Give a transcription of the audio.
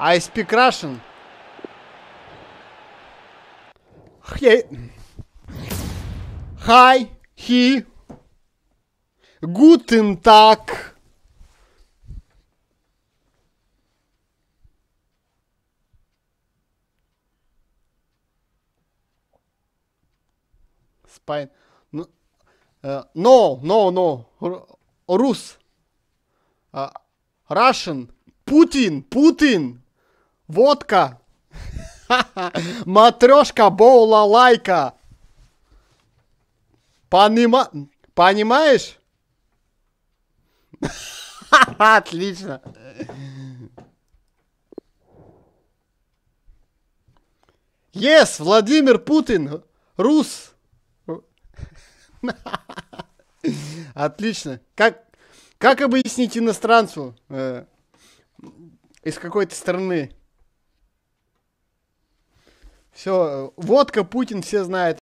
I speak Russian. Hey. Hi. He. Guten Tag. Спайн. No, no, no. Рус. Russian. Путин. Путин. Водка! Матрешка, боула, лайка! Понима... Понимаешь? Отлично! Yes, Владимир Путин, рус. Отлично. Как, как объяснить иностранцу э, из какой-то страны? Все, э, водка, Путин, все знают.